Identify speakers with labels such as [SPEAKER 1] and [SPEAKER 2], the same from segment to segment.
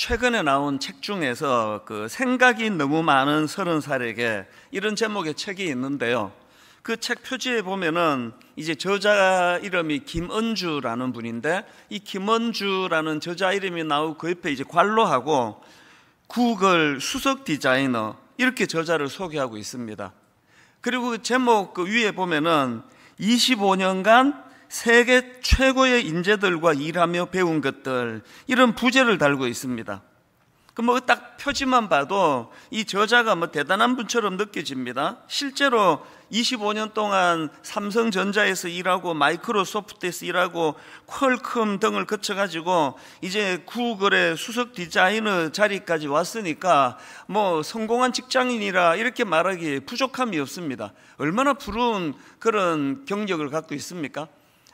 [SPEAKER 1] 최근에 나온 책 중에서 그 생각이 너무 많은 서른 살에게 이런 제목의 책이 있는데요. 그 책 표지에 보면은 이제 저자 이름이 김은주라는 분인데 이 김은주라는 저자 이름이 나오고 그 옆에 이제 관로하고 구글 수석 디자이너 이렇게 저자를 소개하고 있습니다. 그리고 그 제목 그 위에 보면은 25년간 세계 최고의 인재들과 일하며 배운 것들 이런 부제를 달고 있습니다. 그 뭐 딱 표지만 봐도 이 저자가 뭐 대단한 분처럼 느껴집니다. 실제로 25년 동안 삼성전자에서 일하고 마이크로소프트에서 일하고 퀄컴 등을 거쳐가지고 이제 구글의 수석 디자이너 자리까지 왔으니까 뭐 성공한 직장인이라 이렇게 말하기 에 부족함이 없습니다. 얼마나 부러운 그런 경력을 갖고 있습니까?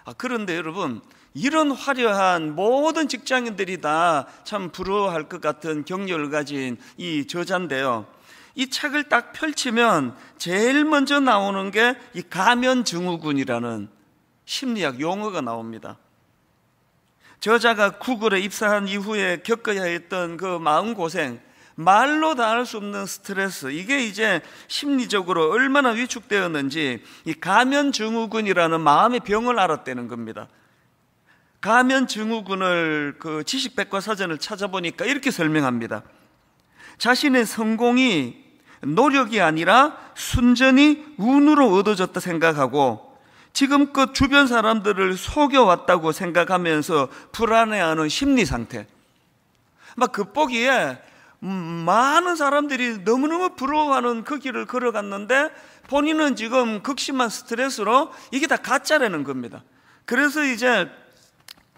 [SPEAKER 1] 아, 그런데 여러분 이런 화려한 모든 직장인들이 다 참 부러워할 것 같은 격력을 가진 이 저자인데요. 이 책을 딱 펼치면 제일 먼저 나오는 게 이 가면 증후군이라는 심리학 용어가 나옵니다. 저자가 구글에 입사한 이후에 겪어야 했던 그 마음 고생, 말로 다할 수 없는 스트레스 이게 이제 심리적으로 얼마나 위축되었는지 이 가면증후군이라는 마음의 병을 알았다는 겁니다. 가면증후군을 그 지식백과 사전을 찾아보니까 이렇게 설명합니다. 자신의 성공이 노력이 아니라 순전히 운으로 얻어졌다 생각하고 지금껏 주변 사람들을 속여왔다고 생각하면서 불안해하는 심리 상태. 막 극복이에 많은 사람들이 너무너무 부러워하는 그 길을 걸어갔는데 본인은 지금 극심한 스트레스로 이게 다 가짜라는 겁니다. 그래서 이제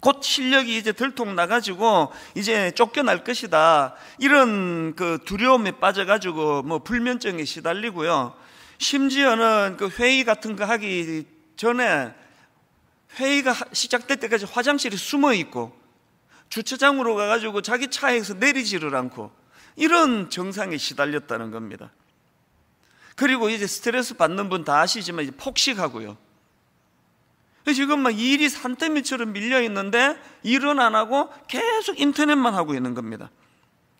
[SPEAKER 1] 곧 실력이 이제 들통 나가지고 이제 쫓겨날 것이다. 이런 그 두려움에 빠져가지고 뭐 불면증에 시달리고요. 심지어는 그 회의 같은 거 하기 전에 회의가 시작될 때까지 화장실에 숨어 있고 주차장으로 가가지고 자기 차에서 내리지를 않고 이런 정상에 시달렸다는 겁니다. 그리고 이제 스트레스 받는 분 다 아시지만 이제 폭식하고요. 지금 막 일이 산더미처럼 밀려 있는데 일은 안 하고 계속 인터넷만 하고 있는 겁니다.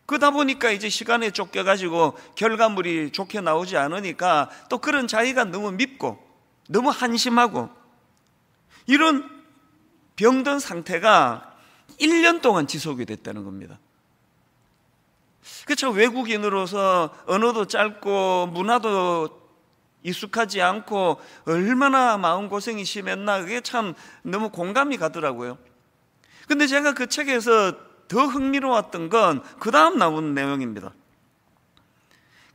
[SPEAKER 1] 그러다 보니까 이제 시간에 쫓겨가지고 결과물이 좋게 나오지 않으니까 또 그런 자기가 너무 밉고 너무 한심하고 이런 병든 상태가 1년 동안 지속이 됐다는 겁니다. 그렇죠. 외국인으로서 언어도 짧고 문화도 익숙하지 않고 얼마나 마음고생이 심했나 그게 참 너무 공감이 가더라고요. 근데 제가 그 책에서 더 흥미로웠던 건 그 다음 나온 내용입니다.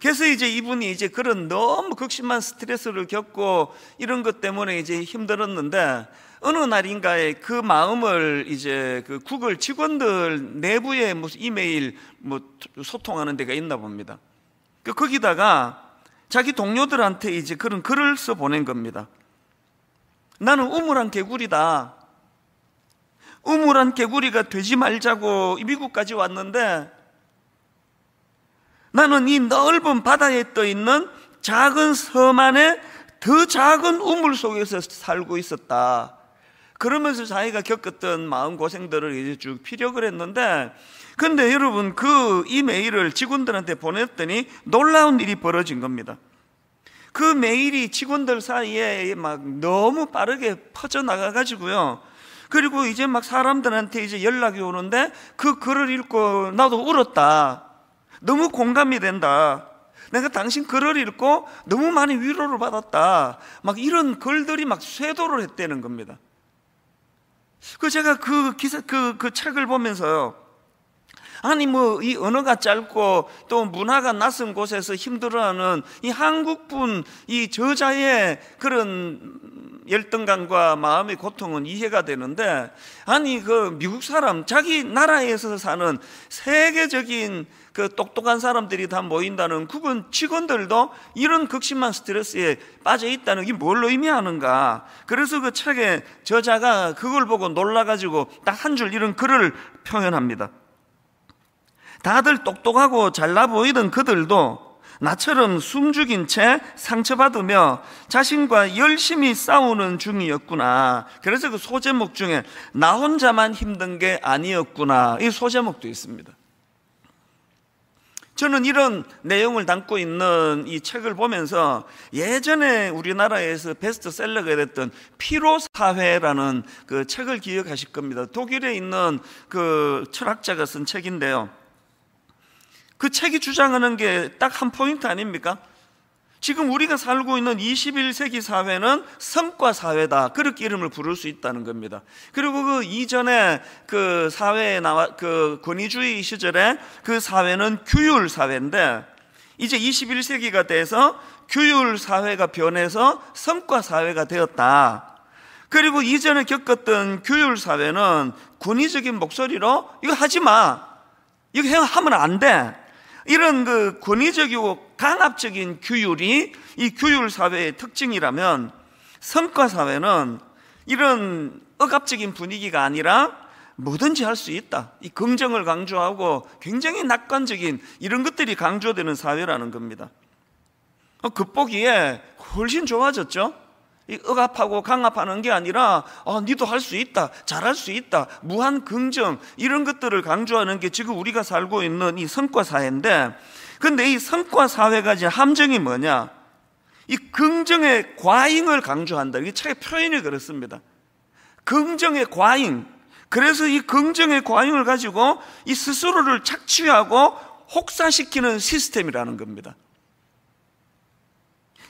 [SPEAKER 1] 그래서 이제 이분이 이제 그런 너무 극심한 스트레스를 겪고 이런 것 때문에 이제 힘들었는데 어느 날인가에 그 마음을 이제 그 구글 직원들 내부에 무슨 이메일 뭐 소통하는 데가 있나 봅니다. 그 거기다가 자기 동료들한테 이제 그런 글을 써 보낸 겁니다. 나는 우물한 개구리다. 우물한 개구리가 되지 말자고 미국까지 왔는데 나는 이 넓은 바다에 떠 있는 작은 섬 안에 더 작은 우물 속에서 살고 있었다. 그러면서 자기가 겪었던 마음 고생들을 이제 쭉 피력을 했는데 근데 여러분 그이 메일을 직원들한테 보냈더니 놀라운 일이 벌어진 겁니다. 그 메일이 직원들 사이에 막 너무 빠르게 퍼져나가 가지고요. 그리고 이제 막 사람들한테 이제 연락이 오는데 그 글을 읽고 나도 울었다. 너무 공감이 된다. 내가 당신 글을 읽고 너무 많이 위로를 받았다. 막 이런 글들이 막 쇄도를 했다는 겁니다. 그 제가 그 기사 그, 그 책을 보면서요. 아니 뭐 이 언어가 짧고 또 문화가 낯선 곳에서 힘들어하는 이 한국분 이 저자의 그런 열등감과 마음의 고통은 이해가 되는데 아니 그 미국 사람 자기 나라에서 사는 세계적인 그 똑똑한 사람들이 다 모인다는 구분 직원들도 이런 극심한 스트레스에 빠져 있다는 게뭘로 의미하는가. 그래서 그책에 저자가 그걸 보고 놀라가지고 딱 한 줄 이런 글을 표현합니다. 다들 똑똑하고 잘나 보이던 그들도 나처럼 숨죽인 채 상처받으며 자신과 열심히 싸우는 중이었구나. 그래서 그 소제목 중에 나 혼자만 힘든 게 아니었구나. 이 소제목도 있습니다. 저는 이런 내용을 담고 있는 이 책을 보면서 예전에 우리나라에서 베스트셀러가 됐던 피로사회라는 그 책을 기억하실 겁니다. 독일에 있는 그 철학자가 쓴 책인데요. 그 책이 주장하는 게 딱 한 포인트 아닙니까? 지금 우리가 살고 있는 21세기 사회는 성과 사회다. 그렇게 이름을 부를 수 있다는 겁니다. 그리고 그 이전에 그 사회에 나와 그 권위주의 시절에 그 사회는 규율 사회인데 이제 21세기가 돼서 규율 사회가 변해서 성과 사회가 되었다. 그리고 이전에 겪었던 규율 사회는 권위적인 목소리로 이거 하지 마. 이거 하면 안 돼. 이런 그 권위적이고 강압적인 규율이 이 규율 사회의 특징이라면 성과 사회는 이런 억압적인 분위기가 아니라 뭐든지 할 수 있다. 이 긍정을 강조하고 굉장히 낙관적인 이런 것들이 강조되는 사회라는 겁니다. 어, 극복이에 훨씬 좋아졌죠. 이 억압하고 강압하는 게 아니라 아, 니도 할 수 있다. 잘할 수 있다. 무한 긍정 이런 것들을 강조하는 게 지금 우리가 살고 있는 이 성과 사회인데 근데 이 성과 사회가 이제 함정이 뭐냐? 이 긍정의 과잉을 강조한다. 이 책의 표현이 그렇습니다. 긍정의 과잉. 그래서 이 긍정의 과잉을 가지고 이 스스로를 착취하고 혹사시키는 시스템이라는 겁니다.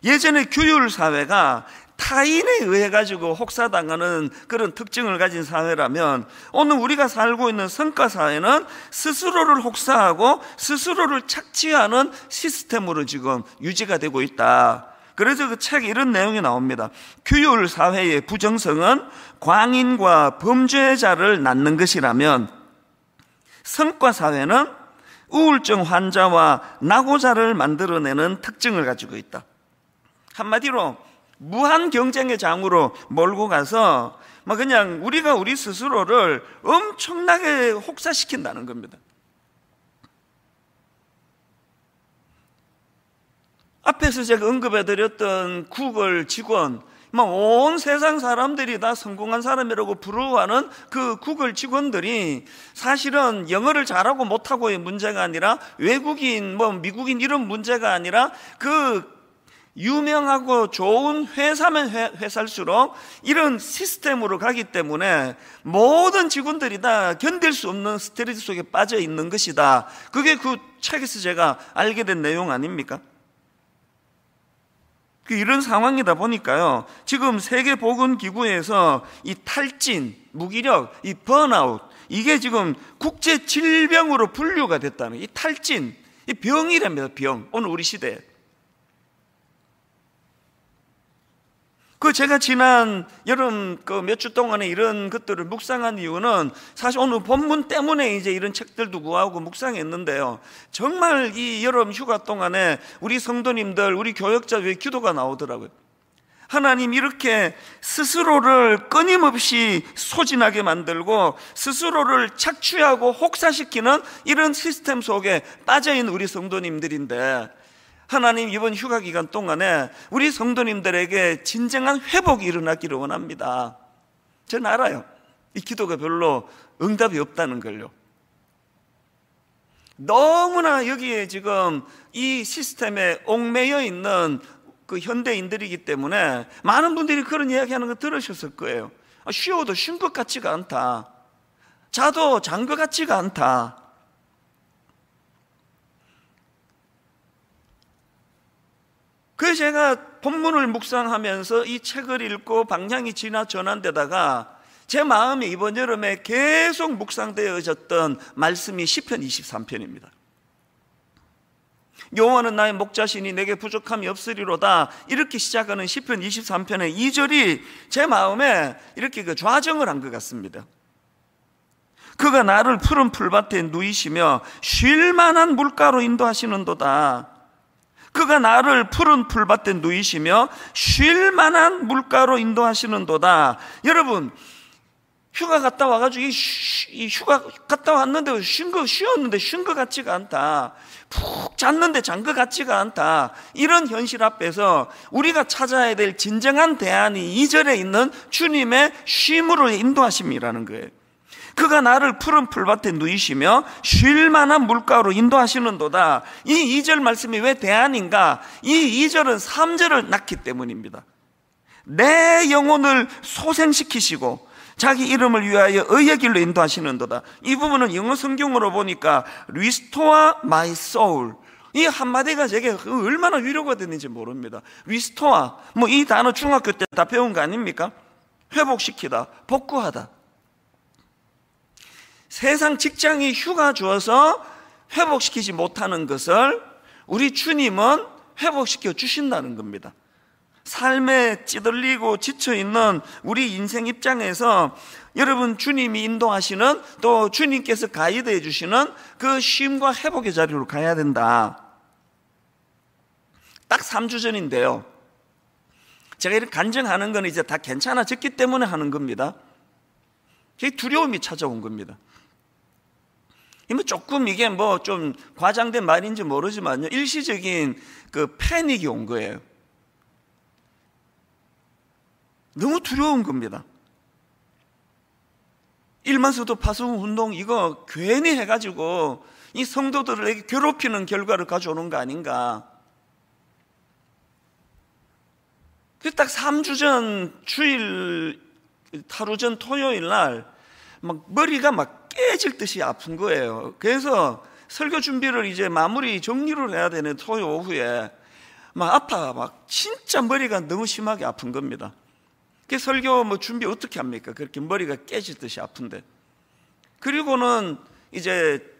[SPEAKER 1] 예전에 규율 사회가 타인에 의해 가지고 혹사당하는 그런 특징을 가진 사회라면 오늘 우리가 살고 있는 성과 사회는 스스로를 혹사하고 스스로를 착취하는 시스템으로 지금 유지가 되고 있다. 그래서 그책 이런 내용이 나옵니다. 규율 사회의 부정성은 광인과 범죄자를 낳는 것이라면 성과 사회는 우울증 환자와 낙오자를 만들어내는 특징을 가지고 있다. 한마디로 무한 경쟁의 장으로 몰고 가서 막 뭐 그냥 우리가 우리 스스로를 엄청나게 혹사시킨다는 겁니다. 앞에서 제가 언급해드렸던 구글 직원, 막온 뭐 세상 사람들이 다 성공한 사람이라고 부러워하는 그 구글 직원들이 사실은 영어를 잘하고 못하고의 문제가 아니라 외국인, 뭐 미국인 이런 문제가 아니라 그 유명하고 좋은 회사면 회, 회사일수록 이런 시스템으로 가기 때문에 모든 직원들이 다 견딜 수 없는 스트레스 속에 빠져 있는 것이다. 그게 그 책에서 제가 알게 된 내용 아닙니까? 그 이런 상황이다 보니까요. 지금 세계보건기구에서 이 탈진, 무기력, 이 번아웃, 이게 지금 국제 질병으로 분류가 됐다는 이 탈진, 이 병이랍니다, 병. 오늘 우리 시대에. 그 제가 지난 여름 그 몇 주 동안에 이런 것들을 묵상한 이유는 사실 오늘 본문 때문에 이제 이런 책들도 구하고 묵상했는데요. 정말 이 여름 휴가 동안에 우리 성도님들, 우리 교역자의 기도가 나오더라고요. 하나님 이렇게 스스로를 끊임없이 소진하게 만들고 스스로를 착취하고 혹사시키는 이런 시스템 속에 빠져있는 우리 성도님들인데 하나님 이번 휴가 기간 동안에 우리 성도님들에게 진정한 회복이 일어나기를 원합니다. 전 알아요. 이 기도가 별로 응답이 없다는 걸요. 너무나 여기에 지금 이 시스템에 옥매여 있는 그 현대인들이기 때문에 많은 분들이 그런 이야기하는 거 들으셨을 거예요. 아, 쉬어도 쉰 것 같지가 않다. 자도 잔 것 같지가 않다. 그래서 제가 본문을 묵상하면서 이 책을 읽고 방향이 지나 전환되다가 제 마음이 이번 여름에 계속 묵상되어졌던 말씀이 10편 23편입니다. 여호와 나의 목자시니 내게 부족함이 없으리로다 이렇게 시작하는 10편 23편의 2절이 제 마음에 이렇게 그 좌정을 한 것 같습니다 그가 나를 푸른 풀밭에 누이시며 쉴만한 물가로 인도하시는도다 그가 나를 푸른 풀밭에 누이시며 쉴 만한 물가로 인도하시는도다. 여러분, 휴가 갔다 와가지고 이 휴가 갔다 왔는데 쉰거 쉬었는데 쉰 거 같지가 않다. 푹 잤는데 잔 거 같지가 않다. 이런 현실 앞에서 우리가 찾아야 될 진정한 대안이 이절에 있는 주님의 쉼으로 인도하심이라는 거예요. 그가 나를 푸른 풀밭에 누이시며 쉴 만한 물가로 인도하시는도다. 이 2절 말씀이 왜 대안인가? 이 2절은 3절을 낳기 때문입니다. 내 영혼을 소생시키시고 자기 이름을 위하여 의의 길로 인도하시는도다. 이 부분은 영어 성경으로 보니까 restore my soul 이 한마디가 제게 얼마나 위로가 되는지 모릅니다. restore 뭐 이 단어 중학교 때 다 배운 거 아닙니까? 회복시키다, 복구하다. 세상 직장이 휴가 주어서 회복시키지 못하는 것을 우리 주님은 회복시켜 주신다는 겁니다. 삶에 찌들리고 지쳐 있는 우리 인생 입장에서 여러분 주님이 인도하시는 또 주님께서 가이드해 주시는 그 쉼과 회복의 자리로 가야 된다. 딱 3주 전인데요. 제가 이렇게 간증하는 건 이제 다 괜찮아졌기 때문에 하는 겁니다. 제 두려움이 찾아온 겁니다. 뭐 조금 이게 뭐 좀 과장된 말인지 모르지만요. 일시적인 그 패닉이 온 거예요. 너무 두려운 겁니다. 일만서도 파송 운동 이거 괜히 해가지고 이성도들을 괴롭히는 결과를 가져오는 거 아닌가. 딱 3주 전 주일, 하루 전 토요일 날, 막 머리가 막 깨질 듯이 아픈 거예요. 그래서 설교 준비를 이제 마무리 정리를 해야 되는 토요 오후에 막 아파 막 진짜 머리가 너무 심하게 아픈 겁니다. 그 설교 뭐 준비 어떻게 합니까? 그렇게 머리가 깨질 듯이 아픈데. 그리고는 이제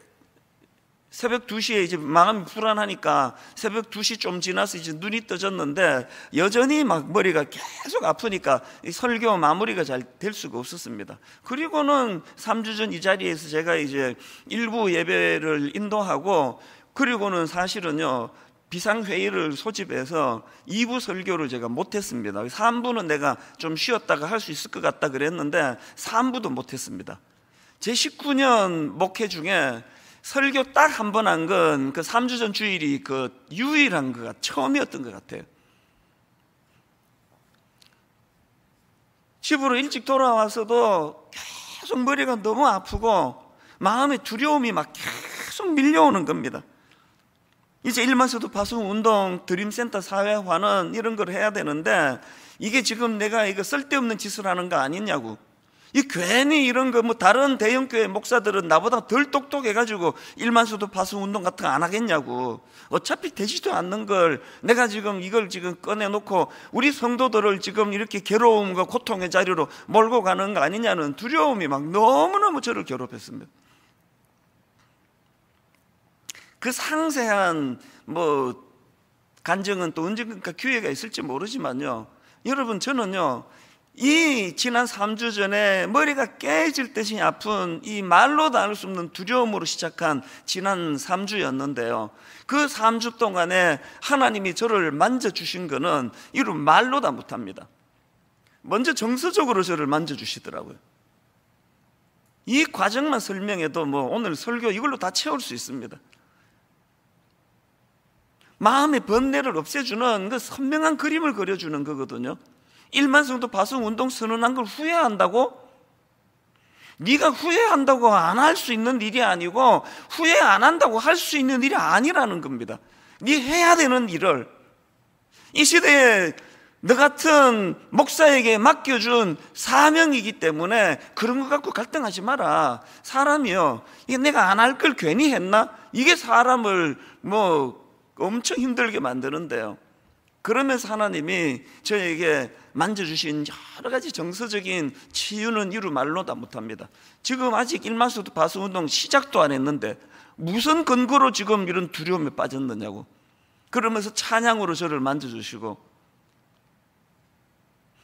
[SPEAKER 1] 새벽 2시에 이제 마음이 불안하니까 새벽 2시 좀 지나서 이제 눈이 떠졌는데 여전히 막 머리가 계속 아프니까 설교 마무리가 잘 될 수가 없었습니다. 그리고는 3주 전 이 자리에서 제가 이제 일부 예배를 인도하고 그리고는 사실은요 비상회의를 소집해서 2부 설교를 제가 못했습니다. 3부는 내가 좀 쉬었다가 할 수 있을 것 같다 그랬는데 3부도 못했습니다. 제 19년 목회 중에 설교 딱 한 번 한 건그 3주 전 주일이 그 유일한 거가 처음이었던 것 같아요. 집으로 일찍 돌아와서도 계속 머리가 너무 아프고 마음의 두려움이 막 계속 밀려오는 겁니다. 이제 일만서도 파송 운동 드림센터 사회화는 이런 걸 해야 되는데 이게 지금 내가 이거 쓸데없는 짓을 하는 거 아니냐고 이 괜히 이런 거 뭐 다른 대형 교회 목사들은 나보다 덜 똑똑해가지고 일만수도 파수 운동 같은 거 안 하겠냐고 어차피 되지도 않는 걸 내가 지금 이걸 지금 꺼내놓고 우리 성도들을 지금 이렇게 괴로움과 고통의 자리로 몰고 가는 거 아니냐는 두려움이 막 너무너무 저를 괴롭혔습니다. 그 상세한 뭐 간증은 또 언젠가 기회가 있을지 모르지만요. 여러분 저는요 이 지난 3주 전에 머리가 깨질 듯이 아픈 이 말로도 알수 없는 두려움으로 시작한 지난 3주였는데요. 그 3주 동안에 하나님이 저를 만져주신 거는 이루 말로 다 못합니다. 먼저 정서적으로 저를 만져주시더라고요. 이 과정만 설명해도 뭐 오늘 설교 이걸로 다 채울 수 있습니다. 마음의 번뇌를 없애주는 그 선명한 그림을 그려주는 거거든요. 일만 성도 바성 운동 선언한 걸 후회한다고? 네가 후회한다고 안 할 수 있는 일이 아니고 후회 안 한다고 할 수 있는 일이 아니라는 겁니다. 네 해야 되는 일을 이 시대에 너 같은 목사에게 맡겨준 사명이기 때문에 그런 것 갖고 갈등하지 마라. 사람이요. 이게 내가 안 할 걸 괜히 했나? 이게 사람을 뭐 엄청 힘들게 만드는데요. 그러면서 하나님이 저에게 만져주신 여러 가지 정서적인 치유는 이루 말로 다 못합니다. 지금 아직 일마수도 바수운동 시작도 안 했는데 무슨 근거로 지금 이런 두려움에 빠졌느냐고. 그러면서 찬양으로 저를 만져주시고.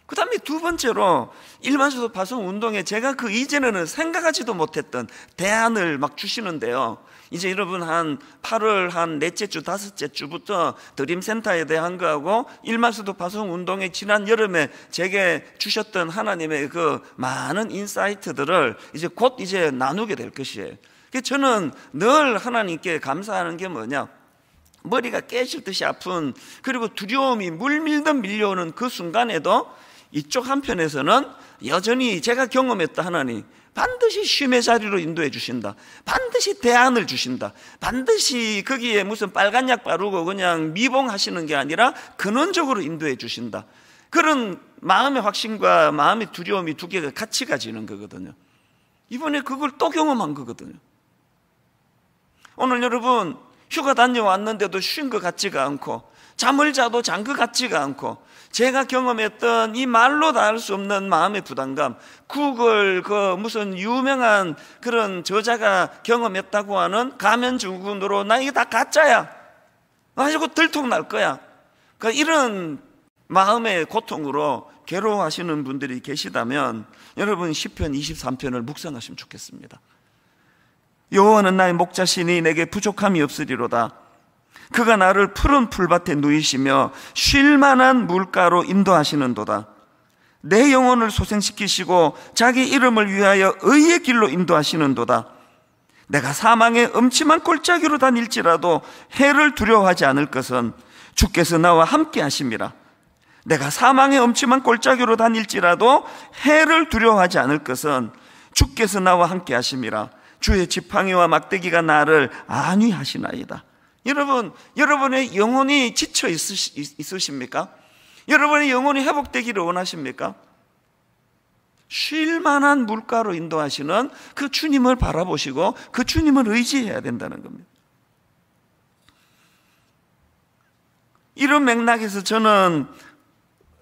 [SPEAKER 1] 그 다음에 두 번째로 일반수도 파송 운동에 제가 그 이전에는 생각하지도 못했던 대안을 막 주시는데요. 이제 여러분 한 8월 한 넷째 주, 다섯째 주부터 드림센터에 대한 거하고 일마수도 파송 운동의 지난 여름에 제게 주셨던 하나님의 그 많은 인사이트들을 이제 곧 이제 나누게 될 것이에요. 그 저는 늘 하나님께 감사하는 게 뭐냐? 머리가 깨질 듯이 아픈 그리고 두려움이 물밀듯 밀려오는 그 순간에도 이쪽 한편에서는 여전히 제가 경험했던 하나님 반드시 쉼의 자리로 인도해 주신다. 반드시 대안을 주신다. 반드시 거기에 무슨 빨간 약 바르고 그냥 미봉하시는 게 아니라 근원적으로 인도해 주신다. 그런 마음의 확신과 마음의 두려움이 두 개가 같이 가지는 거거든요. 이번에 그걸 또 경험한 거거든요. 오늘 여러분 휴가 다녀왔는데도 쉰 것 같지가 않고 잠을 자도 잔 것 같지가 않고 제가 경험했던 이 말로 다알수 없는 마음의 부담감, 구글 그 무슨 유명한 그런 저자가 경험했다고 하는 가면 증후군으로 나 이게 다 가짜야. 가지고 들통 날 거야. 그러니까 이런 마음의 고통으로 괴로워하시는 분들이 계시다면 여러분 10편 23편을 묵상하시면 좋겠습니다. 여호와는 나의 목자시니 내게 부족함이 없으리로다. 그가 나를 푸른 풀밭에 누이시며 쉴만한 물가로 인도하시는도다. 내 영혼을 소생시키시고 자기 이름을 위하여 의의 길로 인도하시는도다. 내가 사망의 음침한 골짜기로 다닐지라도 해를 두려워하지 않을 것은 주께서 나와 함께 하십니다. 내가 사망의 음침한 골짜기로 다닐지라도 해를 두려워하지 않을 것은 주께서 나와 함께 하십니다. 주의 지팡이와 막대기가 나를 안위하시나이다. 여러분, 여러분의 영혼이 지쳐 있으십니까? 여러분의 영혼이 회복되기를 원하십니까? 쉴만한 물가로 인도하시는 그 주님을 바라보시고 그 주님을 의지해야 된다는 겁니다. 이런 맥락에서 저는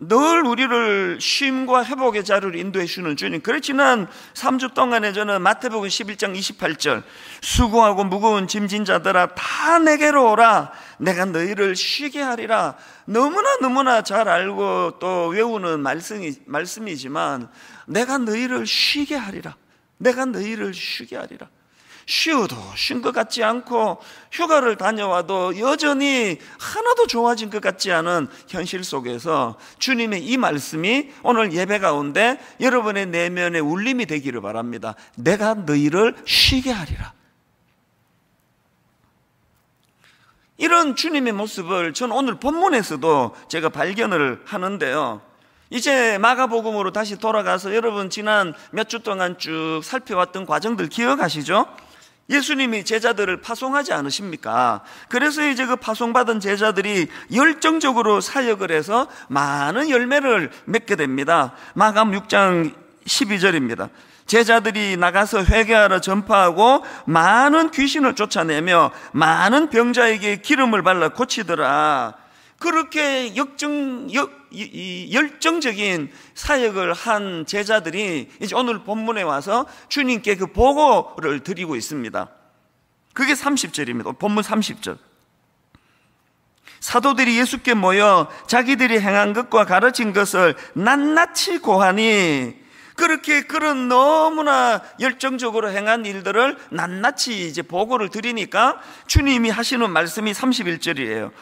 [SPEAKER 1] 늘 우리를 쉼과 회복의 자리로 인도해 주는 주님. 그렇지만 3주 동안에 저는 마태복음 11장 28절 수고하고 무거운 짐진 자들아 다 내게로 오라 내가 너희를 쉬게 하리라. 너무나 너무나 잘 알고 또 외우는 말씀이 말씀이지만 내가 너희를 쉬게 하리라. 내가 너희를 쉬게 하리라. 쉬어도 쉰 것 같지 않고 휴가를 다녀와도 여전히 하나도 좋아진 것 같지 않은 현실 속에서 주님의 이 말씀이 오늘 예배 가운데 여러분의 내면의 울림이 되기를 바랍니다. 내가 너희를 쉬게 하리라. 이런 주님의 모습을 전 오늘 본문에서도 제가 발견을 하는데요. 이제 마가복음으로 다시 돌아가서 여러분 지난 몇 주 동안 쭉 살펴왔던 과정들 기억하시죠? 예수님이 제자들을 파송하지 않으십니까? 그래서 이제 그 파송받은 제자들이 열정적으로 사역을 해서 많은 열매를 맺게 됩니다. 마감 6장 12절입니다. 제자들이 나가서 회개하러 전파하고 많은 귀신을 쫓아내며 많은 병자에게 기름을 발라 고치더라. 그렇게 역정, 역, 이 열정적인 사역을 한 제자들이 이제 오늘 본문에 와서 주님께 그 보고를 드리고 있습니다. 그게 30절입니다. 본문 30절. 사도들이 예수께 모여 자기들이 행한 것과 가르친 것을 낱낱이 고하니 그렇게 그런 너무나 열정적으로 행한 일들을 낱낱이 이제 보고를 드리니까 주님이 하시는 말씀이 31절이에요.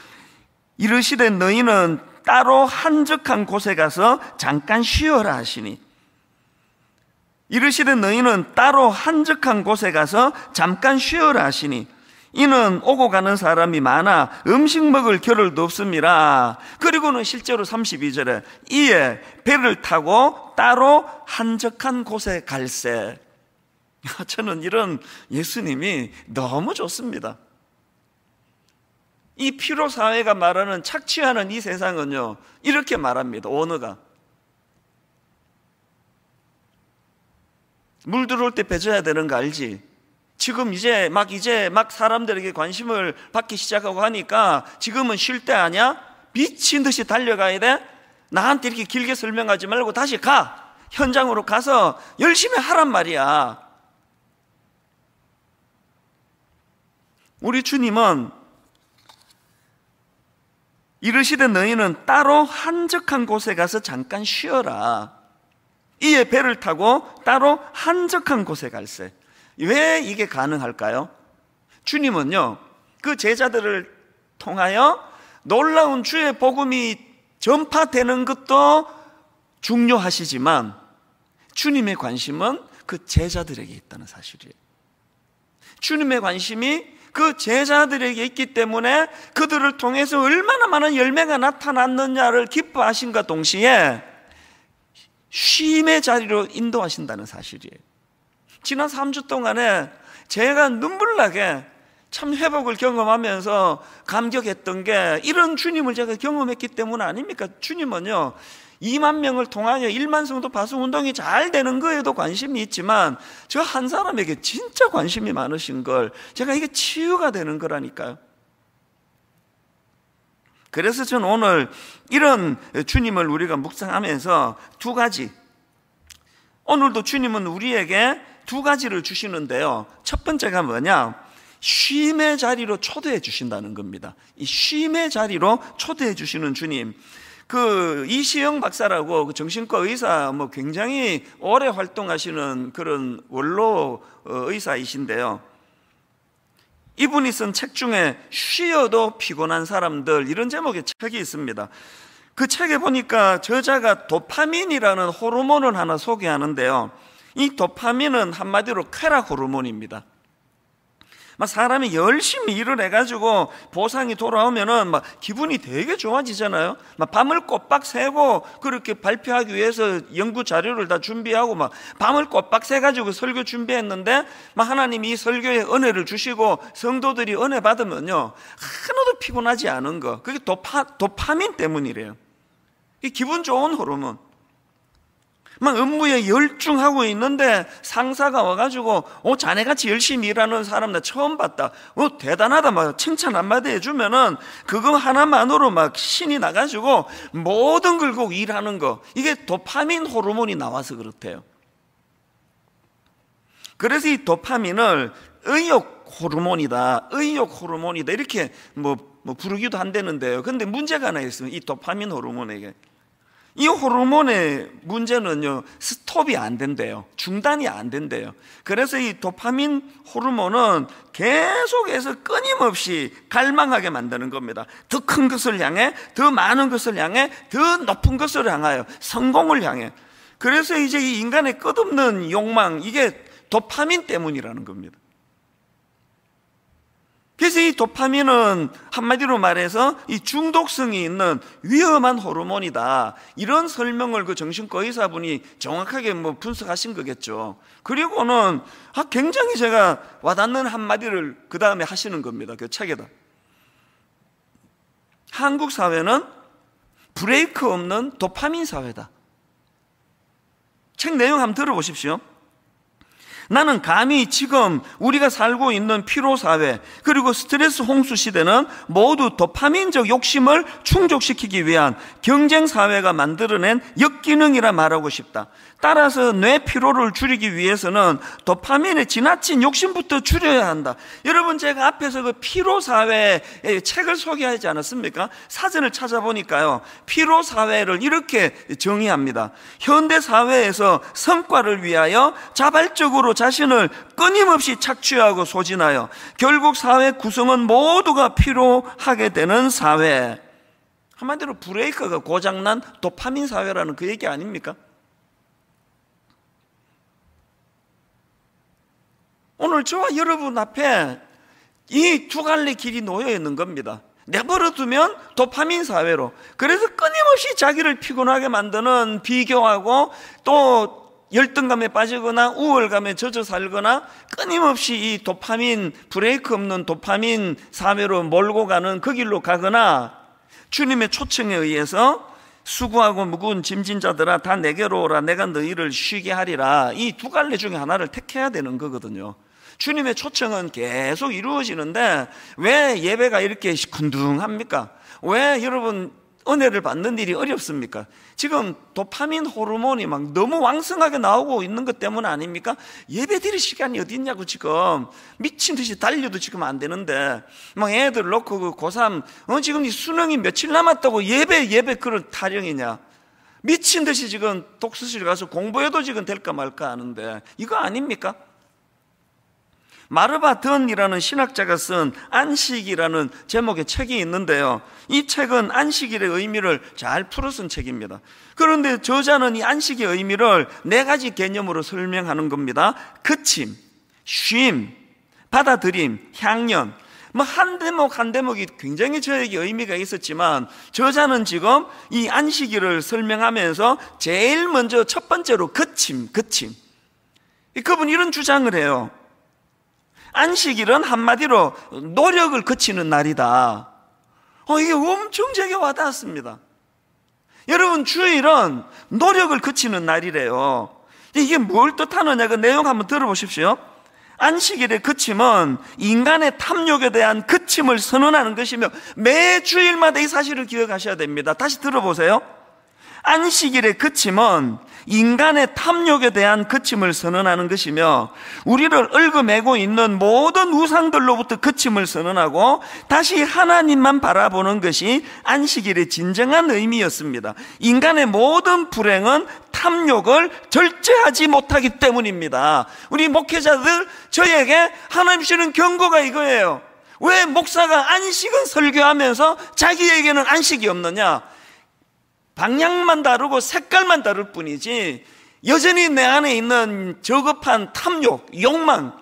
[SPEAKER 1] 이르시되 너희는 따로 한적한 곳에 가서 잠깐 쉬어라 하시니 이르시되 너희는 따로 한적한 곳에 가서 잠깐 쉬어라 하시니 이는 오고 가는 사람이 많아 음식 먹을 겨를도 없습니다. 그리고는 실제로 32절에 이에 배를 타고 따로 한적한 곳에 갈세. 저는 이런 예수님이 너무 좋습니다. 이 피로 사회가 말하는 착취하는 이 세상은요 이렇게 말합니다 원어가 물 들어올 때빼줘야 되는 거 알지? 지금 이제 막 이제 막 사람들에게 관심을 받기 시작하고 하니까 지금은 쉴 때 아니야? 미친 듯이 달려가야 돼? 나한테 이렇게 길게 설명하지 말고 다시 가 현장으로 가서 열심히 하란 말이야 우리 주님은 이르시되 너희는 따로 한적한 곳에 가서 잠깐 쉬어라. 이에 배를 타고 따로 한적한 곳에 갈세. 왜 이게 가능할까요? 주님은요, 그 제자들을 통하여 놀라운 주의 복음이 전파되는 것도 중요하시지만 주님의 관심은 그 제자들에게 있다는 사실이에요. 주님의 관심이 그 제자들에게 있기 때문에 그들을 통해서 얼마나 많은 열매가 나타났느냐를 기뻐하신과 동시에 쉼의 자리로 인도하신다는 사실이에요. 지난 3주 동안에 제가 눈물나게 참 회복을 경험하면서 감격했던 게 이런 주님을 제가 경험했기 때문 아닙니까? 주님은요, 2만 명을 통하여 1만 성도 파수 운동이 잘 되는 거에도 관심이 있지만 저 한 사람에게 진짜 관심이 많으신 걸 제가 이게 치유가 되는 거라니까요. 그래서 저는 오늘 이런 주님을 우리가 묵상하면서 두 가지 오늘도 주님은 우리에게 두 가지를 주시는데요. 첫 번째가 뭐냐? 쉼의 자리로 초대해 주신다는 겁니다. 이 쉼의 자리로 초대해 주시는 주님. 그 이시영 박사라고 그 정신과 의사 뭐 굉장히 오래 활동하시는 그런 원로 어, 의사이신데요. 이분이 쓴 책 중에 쉬어도 피곤한 사람들 이런 제목의 책이 있습니다. 그 책에 보니까 저자가 도파민이라는 호르몬을 하나 소개하는데요. 이 도파민은 한마디로 쾌락 호르몬입니다. 막 사람이 열심히 일을 해가지고 보상이 돌아오면은 막 기분이 되게 좋아지잖아요. 막 밤을 꼬박 새고 그렇게 발표하기 위해서 연구 자료를 다 준비하고 막 밤을 꼬박 새가지고 설교 준비했는데 막 하나님이 설교에 은혜를 주시고 성도들이 은혜 받으면요 하나도 피곤하지 않은 거. 그게 도파 도파민 때문이래요. 이 기분 좋은 호르몬. 막 업무에 열중하고 있는데 상사가 와가지고 어 자네같이 열심히 일하는 사람 나 처음 봤다 어 대단하다 막 칭찬 한마디 해주면은 그거 하나만으로 막 신이 나가지고 모든 걸 꼭 일하는 거 이게 도파민 호르몬이 나와서 그렇대요 그래서 이 도파민을 의욕 호르몬이다 의욕 호르몬이다 이렇게 뭐, 뭐 부르기도 한다는데요 근데 문제가 하나 있어요 이 도파민 호르몬에게 이 호르몬의 문제는요, 스톱이 안 된대요. 중단이 안 된대요. 그래서 이 도파민 호르몬은 계속해서 끊임없이 갈망하게 만드는 겁니다. 더 큰 것을 향해, 더 많은 것을 향해, 더 높은 것을 향하여, 성공을 향해. 그래서 이제 이 인간의 끝없는 욕망, 이게 도파민 때문이라는 겁니다. 그래서 이 도파민은 한마디로 말해서 이 중독성이 있는 위험한 호르몬이다. 이런 설명을 그 정신과 의사분이 정확하게 뭐 분석하신 거겠죠. 그리고는 아, 굉장히 제가 와닿는 한마디를 그 다음에 하시는 겁니다. 그 책에다. 한국 사회는 브레이크 없는 도파민 사회다. 책 내용 한번 들어보십시오. 나는 감히 지금 우리가 살고 있는 피로 사회 그리고 스트레스 홍수 시대는 모두 도파민적 욕심을 충족시키기 위한 경쟁 사회가 만들어낸 역기능이라 말하고 싶다. 따라서 뇌 피로를 줄이기 위해서는 도파민의 지나친 욕심부터 줄여야 한다. 여러분 제가 앞에서 그 피로 사회 책을 소개하지 않았습니까? 사전을 찾아보니까요. 피로 사회를 이렇게 정의합니다. 현대 사회에서 성과를 위하여 자발적으로 자신을 끊임없이 착취하고 소진하여 결국 사회 구성은 모두가 피로하게 되는 사회. 한마디로 브레이크가 고장난 도파민 사회라는 그 얘기 아닙니까? 오늘 저와 여러분 앞에 이 두 갈래 길이 놓여 있는 겁니다. 내버려두면 도파민 사회로. 그래서 끊임없이 자기를 피곤하게 만드는 비교하고 또 열등감에 빠지거나 우월감에 젖어 살거나 끊임없이 이 도파민, 브레이크 없는 도파민 사회로 몰고 가는 그 길로 가거나 주님의 초청에 의해서 수고하고 무거운 짐진자들아 다 내게로 오라 내가 너희를 쉬게 하리라 이 두 갈래 중에 하나를 택해야 되는 거거든요 주님의 초청은 계속 이루어지는데 왜 예배가 이렇게 군둥합니까? 왜 여러분 은혜를 받는 일이 어렵습니까? 지금 도파민 호르몬이 막 너무 왕성하게 나오고 있는 것 때문 아닙니까? 예배 드릴 시간이 어디 있냐고 지금 미친 듯이 달려도 지금 안 되는데 막 애들 놓고 그 고3 어 지금 이 수능이 며칠 남았다고 예배 예배 그런 타령이냐? 미친 듯이 지금 독서실 가서 공부해도 지금 될까 말까 하는데 이거 아닙니까? 마르바 던이라는 신학자가 쓴 안식이라는 제목의 책이 있는데요. 이 책은 안식일의 의미를 잘 풀어 쓴 책입니다. 그런데 저자는 이 안식의 의미를 네 가지 개념으로 설명하는 겁니다. 그침, 쉼, 받아들임, 향연. 뭐한 대목 한 대목이 굉장히 저에게 의미가 있었지만 저자는 지금 이 안식일을 설명하면서 제일 먼저 첫 번째로 그침, 그침. 그분 이런 주장을 해요. 안식일은 한마디로 노력을 거치는 날이다. 어, 이게 엄청 제게 와닿았습니다. 여러분, 주일은 노력을 거치는 날이래요. 이게 뭘 뜻하느냐 그 내용 한번 들어보십시오. 안식일의 그침은 인간의 탐욕에 대한 그침을 선언하는 것이며 매 주일마다 이 사실을 기억하셔야 됩니다. 다시 들어보세요. 안식일의 그침은 인간의 탐욕에 대한 그침을 선언하는 것이며 우리를 얽어매고 있는 모든 우상들로부터 그침을 선언하고 다시 하나님만 바라보는 것이 안식일의 진정한 의미였습니다. 인간의 모든 불행은 탐욕을 절제하지 못하기 때문입니다. 우리 목회자들 저에게 하나님 주는 경고가 이거예요. 왜 목사가 안식은 설교하면서 자기에게는 안식이 없느냐? 방향만 다르고 색깔만 다를 뿐이지 여전히 내 안에 있는 저급한 탐욕, 욕망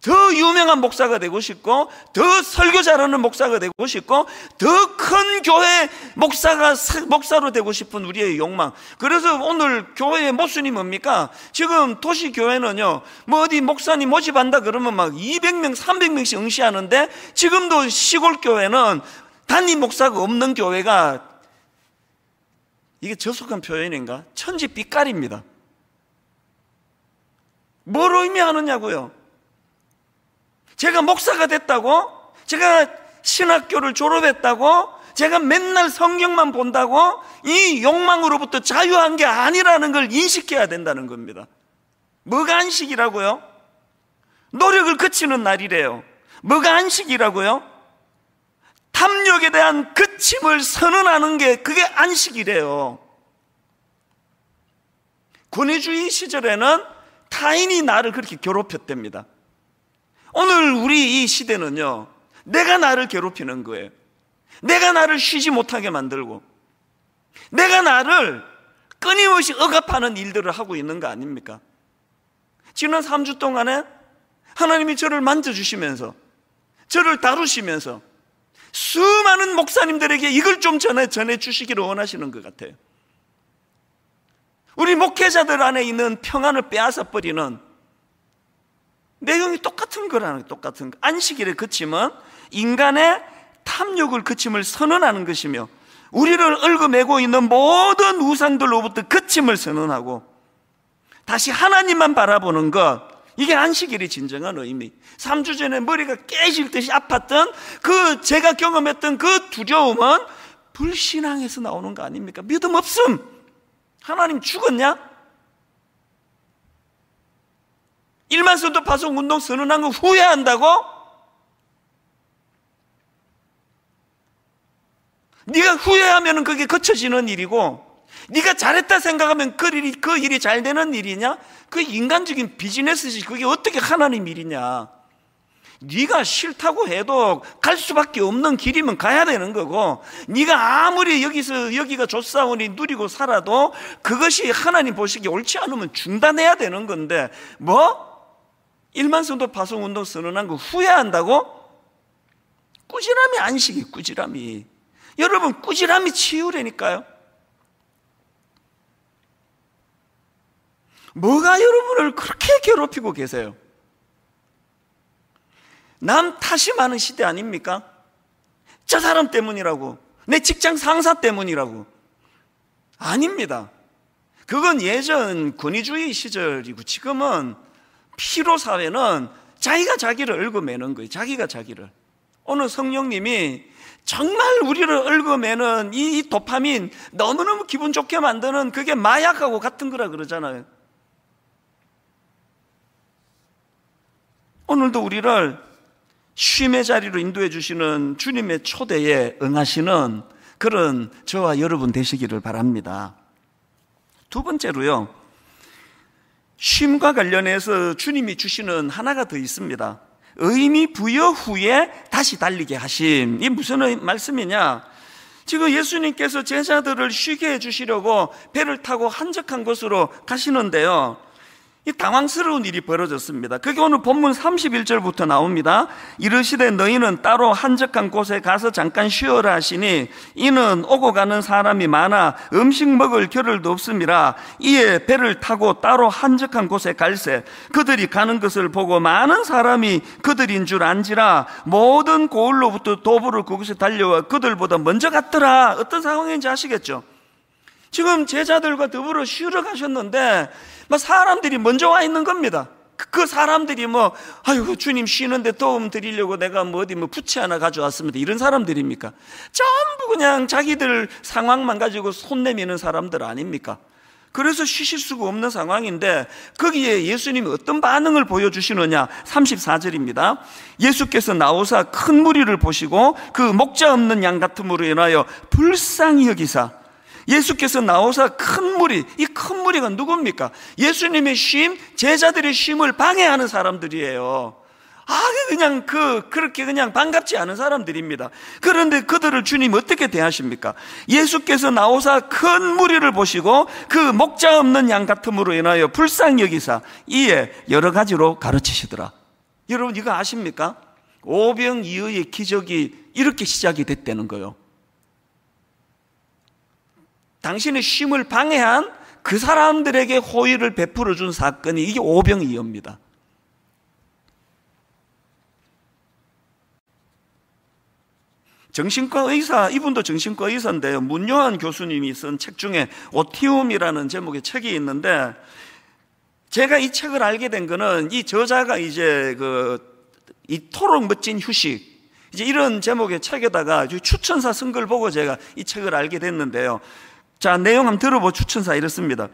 [SPEAKER 1] 더 유명한 목사가 되고 싶고 더 설교 잘하는 목사가 되고 싶고 더 큰 교회 목사가 목사로 되고 싶은 우리의 욕망. 그래서 오늘 교회의 모순이 뭡니까? 지금 도시 교회는요. 뭐 어디 목사님 모집한다 그러면 막 200명, 300명씩 응시하는데 지금도 시골 교회는 단임 목사가 없는 교회가 이게 저속한 표현인가? 천지 빛깔입니다. 뭘 의미하느냐고요? 제가 목사가 됐다고? 제가 신학교를 졸업했다고? 제가 맨날 성경만 본다고? 이 욕망으로부터 자유한 게 아니라는 걸 인식해야 된다는 겁니다. 뭐가 안식이라고요? 노력을 그치는 날이래요. 뭐가 안식이라고요? 탐욕에 대한 그침을 선언하는 게 그게 안식이래요. 권위주의 시절에는 타인이 나를 그렇게 괴롭혔답니다. 오늘 우리 이 시대는요, 내가 나를 괴롭히는 거예요. 내가 나를 쉬지 못하게 만들고, 내가 나를 끊임없이 억압하는 일들을 하고 있는 거 아닙니까? 지난 3주 동안에 하나님이 저를 만져주시면서, 저를 다루시면서, 수많은 목사님들에게 이걸 좀 전해, 전해 주시기를 원하시는 것 같아요. 우리 목회자들 안에 있는 평안을 빼앗아 버리는 내용이 똑같은 거라는 똑같은 거. 안식일에 그치면 인간의 탐욕을 그침을 선언하는 것이며 우리를 얽어매고 있는 모든 우상들로부터 그침을 선언하고 다시 하나님만 바라보는 것 이게 안식일의 진정한 의미. 3주 전에 머리가 깨질 듯이 아팠던 그 제가 경험했던 그 두려움은 불신앙에서 나오는 거 아닙니까? 믿음 없음. 하나님 죽었냐? 일만써도 파송 운동 선언한 거 후회한다고? 네가 후회하면 그게 거쳐지는 일이고 네가 잘했다 생각하면 그 일이, 그 일이 잘 되는 일이냐? 그 인간적인 비즈니스지 그게 어떻게 하나님 일이냐? 네가 싫다고 해도 갈 수밖에 없는 길이면 가야 되는 거고 네가 아무리 여기서 여기가 좋사오니 누리고 살아도 그것이 하나님 보시기에 옳지 않으면 중단해야 되는 건데 뭐? 일만성도 파송운동 선언한 거 후회한다고? 꾸지람이 안식이 꾸지람이 여러분 꾸지람이 치유라니까요 뭐가 여러분을 그렇게 괴롭히고 계세요? 남 탓이 많은 시대 아닙니까? 저 사람 때문이라고. 내 직장 상사 때문이라고. 아닙니다. 그건 예전 권위주의 시절이고 지금은 피로 사회는 자기가 자기를 얽어매는 거예요. 자기가 자기를. 오늘 성령님이 정말 우리를 얽어매는 이 도파민 너무너무 기분 좋게 만드는 그게 마약하고 같은 거라 그러잖아요. 오늘도 우리를 쉼의 자리로 인도해 주시는 주님의 초대에 응하시는 그런 저와 여러분 되시기를 바랍니다. 두 번째로요. 쉼과 관련해서 주님이 주시는 하나가 더 있습니다. 의미 부여 후에 다시 달리게 하심. 이게 무슨 말씀이냐? 지금 예수님께서 제자들을 쉬게 해주시려고 배를 타고 한적한 곳으로 가시는데요. 이 당황스러운 일이 벌어졌습니다. 그게 오늘 본문 31절부터 나옵니다. 이르시되 너희는 따로 한적한 곳에 가서 잠깐 쉬어라 하시니 이는 오고 가는 사람이 많아 음식 먹을 겨를도 없습니다 이에 배를 타고 따로 한적한 곳에 갈세 그들이 가는 것을 보고 많은 사람이 그들인 줄 안지라 모든 고을로부터 도부를 그곳에 달려와 그들보다 먼저 갔더라 어떤 상황인지 아시겠죠? 지금 제자들과 더불어 쉬러 가셨는데 뭐 사람들이 먼저 와 있는 겁니다. 그, 그 사람들이 뭐, 아이고, 주님 쉬는데 도움 드리려고 내가 뭐 어디 뭐 부채 하나 가져왔습니다. 이런 사람들입니까? 전부 그냥 자기들 상황만 가지고 손 내미는 사람들 아닙니까? 그래서 쉬실 수가 없는 상황인데 거기에 예수님이 어떤 반응을 보여주시느냐 34절입니다 예수께서 나오사 큰 무리를 보시고 그 목자 없는 양 같음으로 인하여 불쌍히 여기사 예수께서 나오사 큰 무리, 이 큰 무리가 누굽니까? 예수님의 쉼, 제자들의 쉼을 방해하는 사람들이에요. 아, 그냥 그, 그렇게 그냥 반갑지 않은 사람들입니다. 그런데 그들을 주님 어떻게 대하십니까? 예수께서 나오사 큰 무리를 보시고 그 목자 없는 양 같음으로 인하여 불쌍 여기사 이에 여러 가지로 가르치시더라. 여러분 이거 아십니까? 오병이의 기적이 이렇게 시작이 됐다는 거요. 당신의 쉼을 방해한 그 사람들에게 호의를 베풀어 준 사건이 이게 오병이어입니다. 정신과 의사, 이분도 정신과 의사인데요. 문요한 교수님이 쓴 책 중에 오티움이라는 제목의 책이 있는데 제가 이 책을 알게 된 거는 이 저자가 이제 그 이토록 멋진 휴식 이제 이런 제목의 책에다가 추천사 쓴 걸 보고 제가 이 책을 알게 됐는데요. 자, 내용 한번 들어보 추천사 이렇습니다.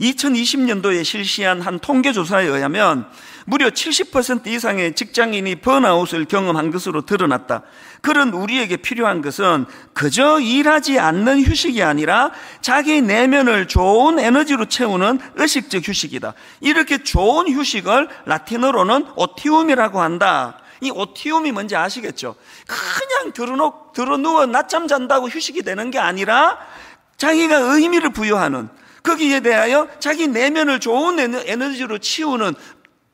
[SPEAKER 1] 2020년도에 실시한 한 통계조사에 의하면 무려 70% 이상의 직장인이 번아웃을 경험한 것으로 드러났다. 그런 우리에게 필요한 것은 그저 일하지 않는 휴식이 아니라 자기 내면을 좋은 에너지로 채우는 의식적 휴식이다. 이렇게 좋은 휴식을 라틴어로는 오티움이라고 한다. 이 오티움이 뭔지 아시겠죠? 그냥 드러누워 낮잠 잔다고 휴식이 되는 게 아니라 자기가 의미를 부여하는 거기에 대하여 자기 내면을 좋은 에너지로 치우는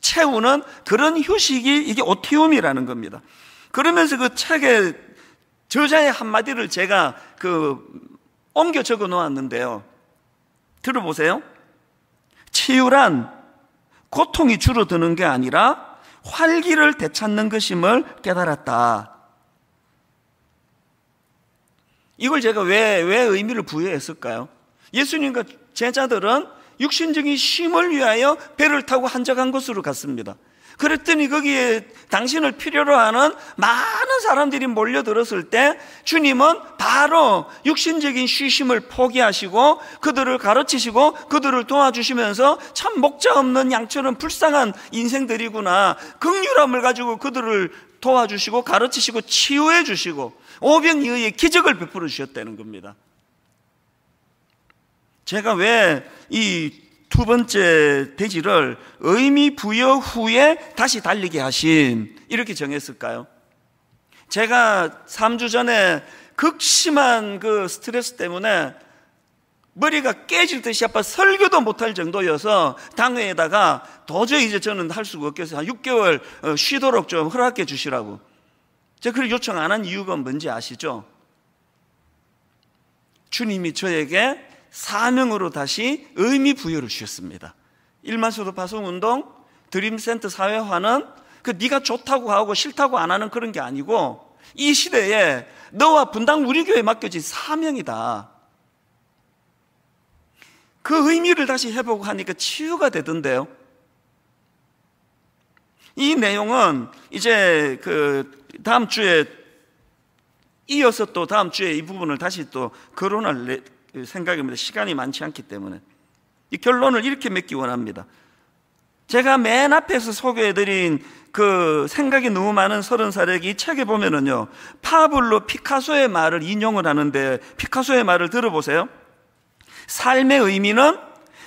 [SPEAKER 1] 채우는 그런 휴식이 이게 오티움이라는 겁니다. 그러면서 그책에 저자의 한마디를 제가 그 옮겨 적어 놓았는데요. 들어보세요. 치유란 고통이 줄어드는 게 아니라 활기를 되찾는 것임을 깨달았다. 이걸 제가 왜, 왜 의미를 부여했을까요? 예수님과 제자들은 육신적인 쉼을 위하여 배를 타고 한적한 곳으로 갔습니다. 그랬더니 거기에 당신을 필요로 하는 많은 사람들이 몰려들었을 때 주님은 바로 육신적인 쉬심을 포기하시고 그들을 가르치시고 그들을 도와주시면서 참 목자 없는 양처럼 불쌍한 인생들이구나. 극률함을 가지고 그들을 도와주시고 가르치시고 치유해 주시고 오병이의 기적을 베풀어 주셨다는 겁니다. 제가 왜 이 두 번째 돼지를 의미 부여 후에 다시 달리게 하신 이렇게 정했을까요? 제가 3주 전에 극심한 그 스트레스 때문에 머리가 깨질 듯이 아파 설교도 못할 정도여서 당회에다가 도저히 이제 저는 할 수가 없겠어요. 한 6개월 어, 쉬도록 좀 허락해 주시라고. 제가 그걸 요청 안 한 이유가 뭔지 아시죠? 주님이 저에게 사명으로 다시 의미 부여를 주셨습니다. 일만수도 파송 운동, 드림센터 사회화는 그 네가 좋다고 하고 싫다고 안 하는 그런 게 아니고 이 시대에 너와 분당 우리 교회 맡겨진 사명이다. 그 의미를 다시 해보고 하니까 치유가 되던데요. 이 내용은 이제 그 다음 주에 이어서 또 다음 주에 이 부분을 다시 또 거론할 그 생각입니다. 시간이 많지 않기 때문에. 이 결론을 이렇게 맺기 원합니다. 제가 맨 앞에서 소개해드린 그 생각이 너무 많은 서른 살에게 이 책에 보면은요, 파블로 피카소의 말을 인용을 하는데, 피카소의 말을 들어보세요. 삶의 의미는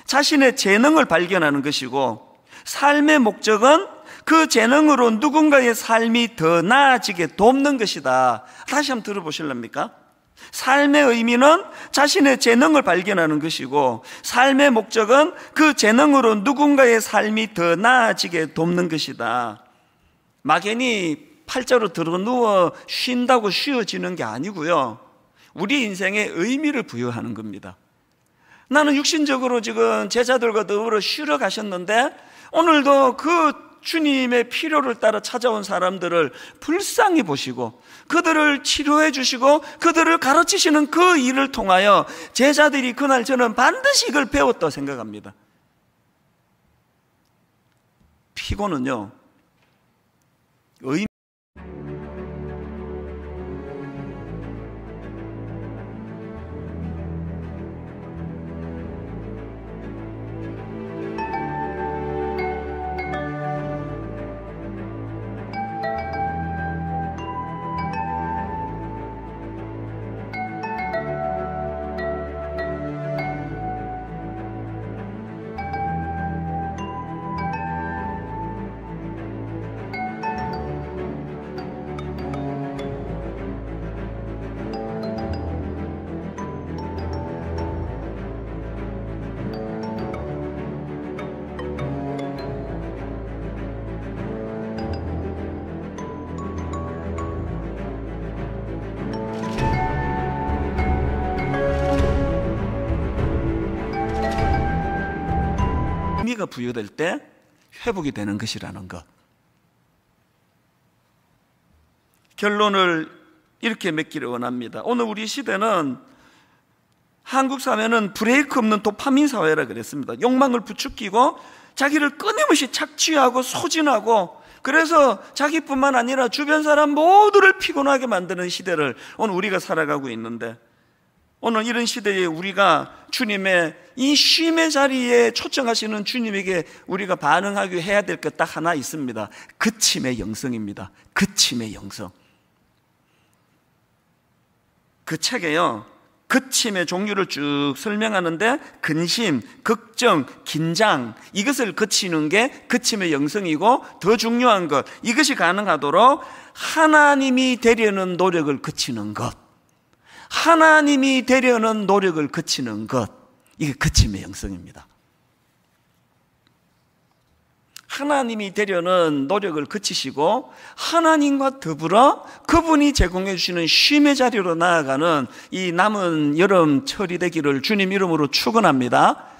[SPEAKER 1] 자신의 재능을 발견하는 것이고, 삶의 목적은 그 재능으로 누군가의 삶이 더 나아지게 돕는 것이다. 다시 한번 들어보실랍니까? 삶의 의미는 자신의 재능을 발견하는 것이고 삶의 목적은 그 재능으로 누군가의 삶이 더 나아지게 돕는 것이다. 막연히 팔자로 들어 누워 쉰다고 쉬어지는 게 아니고요. 우리 인생에 의미를 부여하는 겁니다. 나는 육신적으로 지금 제자들과 더불어 쉬러 가셨는데 오늘도 그 주님의 필요를 따라 찾아온 사람들을 불쌍히 보시고 그들을 치료해 주시고 그들을 가르치시는 그 일을 통하여 제자들이 그날 저는 반드시 이걸 배웠다 고 생각합니다. 피고는요, 의미 의가 부여될 때 회복이 되는 것이라는 것. 결론을 이렇게 맺기를 원합니다. 오늘 우리 시대는 한국 사회는 브레이크 없는 도파민 사회라 그랬습니다. 욕망을 부추기고 자기를 끊임없이 착취하고 소진하고 그래서 자기뿐만 아니라 주변 사람 모두를 피곤하게 만드는 시대를 오늘 우리가 살아가고 있는데 오늘 이런 시대에 우리가 주님의 이 쉼의 자리에 초청하시는 주님에게 우리가 반응하기 해야 될 것 딱 하나 있습니다. 그침의 영성입니다. 그침의 영성. 그 책에요. 그침의 종류를 쭉 설명하는데 근심, 걱정, 긴장 이것을 그치는 게 그침의 영성이고 더 중요한 것 이것이 가능하도록 하나님이 되려는 노력을 그치는 것 하나님이 되려는 노력을 그치는 것. 이게 그침의 형성입니다. 하나님이 되려는 노력을 그치시고 하나님과 더불어 그분이 제공해 주시는 쉼의 자리로 나아가는 이 남은 여름 철이 되기를 주님 이름으로 축원합니다.